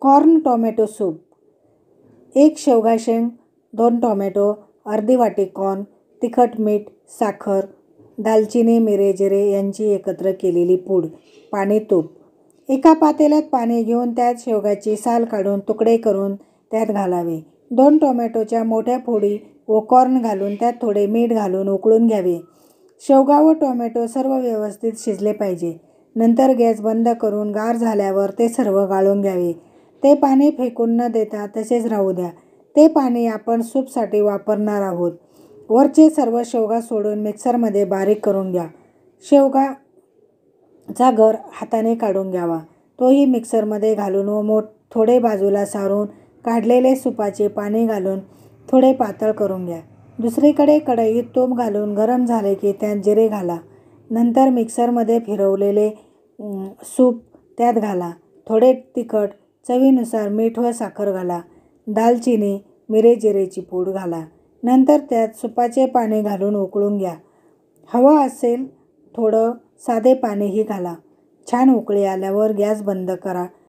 corn tomato soup एक शेवगा शेंग दोन टॉमॅटो अर्धी वाटी कॉर्न तिखट मीठ साखर दालचिनी मिरे जिरे यांची एकत्र केलेली पूड पाणी तूप एका पातेल्यात पाणी घेऊन त्यात शेवगाची साल काढून तुकडे करून त्यात घालावे दोन टोमॅटोच्या मोठ्या फोडी व कॉर्न घालून त्यात थोडे मीठ घालून उकळून घ्यावे शेवगा व टोमॅटो सर्व व्यवस्थित शिजले पाहिजे नंतर गॅस बंद करून गार झाल्यावर ते सर्व गाळून घ्यावे ते पाणी फेकून न देता तसेच राहू द्या ते पाणी आपण सूपसाठी वापरणार आहोत वरचे सर्व शेवगा सोडून मिक्सरमध्ये बारीक करून घ्या शेवगाचा घर हाताने काढून घ्यावा तोही मिक्सरमध्ये घालून व मोठ थोडे बाजूला सारून काढलेले सुपाचे पाणी घालून थोडे पातळ करून घ्या दुसरीकडे कढईत तूप घालून गरम झाले की त्यात जिरे घाला नंतर मिक्सरमध्ये फिरवलेले सूप त्यात घाला थोडे तिखट चवीनुसार मीठ व साखर घाला दालचिनी मिरे जिरेची पूड घाला नंतर त्यात सुपाचे पाणी घालून उकळून घ्या हवं असेल थोडं साधे पाणीही घाला छान उकळी आल्यावर गॅस बंद करा